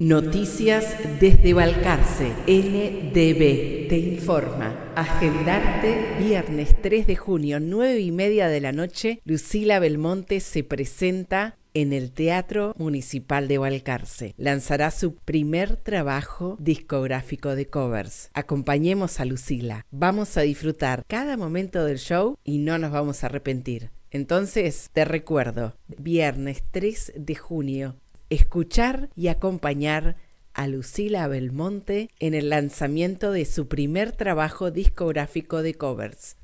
Noticias desde Balcarce, NDB, te informa. Agendarte, viernes 3 de junio, 9 y media de la noche, Lucila Belmonte se presenta en el Teatro Municipal de Valcarce. Lanzará su primer trabajo discográfico de covers. Acompañemos a Lucila. Vamos a disfrutar cada momento del show y no nos vamos a arrepentir. Entonces, te recuerdo, viernes 3 de junio, escuchar y acompañar a Lucila Belmonte en el lanzamiento de su primer trabajo discográfico de covers,